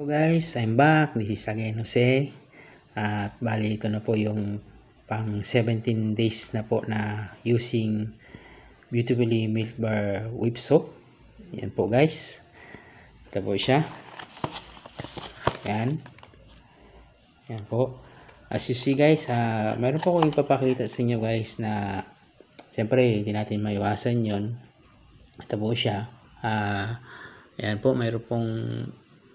So guys, I'm back. This is again Jose. At bali ito na po yung pang 17 days na po na using Beautifully Milk Bar Whip Soap. Yan po guys. Ito po siya. Yan. Yan po. As you see guys, uh, meron po akong ipapakita sa inyo guys na siyempre hindi natin maiwasan yon Ito po siya. Uh, yan po, mayroon pong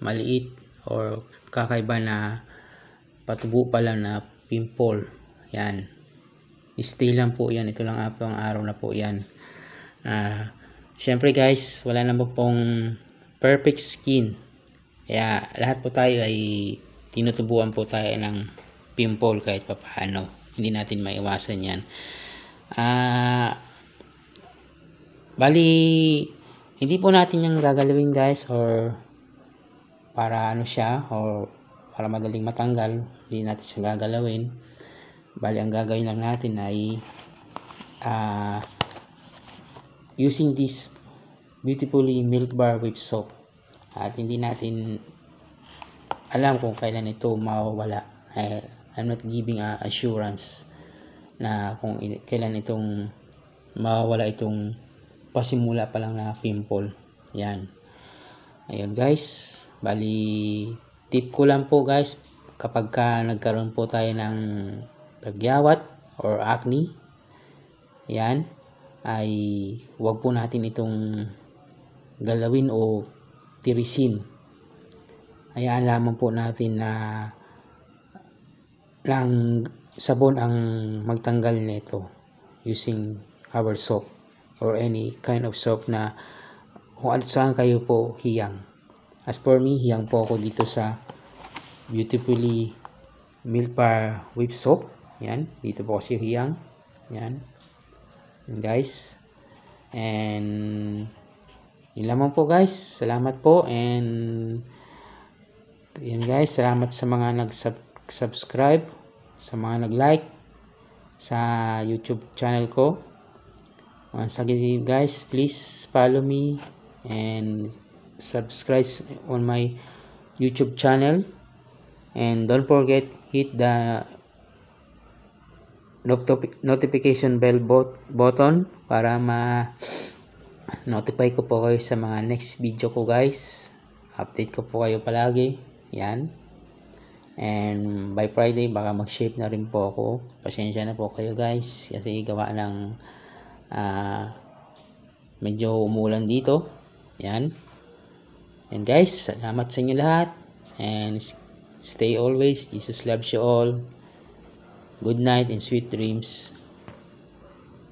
maliit or kakaiba na patubo pa lang na pimple. Yan. Stay lang po yan. Ito lang ang araw na po yan. Uh, syempre guys, wala naman pong perfect skin. Kaya lahat po tayo ay tinutubuan po tayo ng pimple kahit papaano. Hindi natin maiwasan yan. Ah... Uh, bali, hindi po natin yung gagalawin guys or para ano siya or para madaling matanggal hindi natin siya gagalawin bali ang gagawin lang natin ay uh, using this beautifully milk bar with soap at hindi natin alam kung kailan ito mawawala eh, I'm not giving a assurance na kung kailan itong mawawala itong pasimula pa lang na pimple yan ayun guys Bali, tip ko lang po guys, kapag ka nagkaroon po tayo ng pagyawat or acne, yan, ay wag po natin itong galawin o tirisin. Hayaan lamang po natin na lang sabon ang magtanggal nito using our soap or any kind of soap na kung saan kayo po hiyang. As for me, hiyang po ako dito sa beautifully Milpar whip soap. Yan, dito po kasi hiyang. Yan. And guys. And yun lamang po guys. Salamat po and yun guys, salamat sa mga nag-subscribe, sa mga nag-like sa YouTube channel ko. Once again guys, please follow me and subscribe on my youtube channel and don't forget hit the notification bell bot button para ma notify ko po kayo sa mga next video ko guys update ko po kayo palagi yan and by Friday baka mag shape na rin po ako pasensya na po kayo guys kasi gawa ng uh, medyo umulan dito yan And guys, salamat sa inyo lahat. And stay always. Jesus loves you all. Good night and sweet dreams.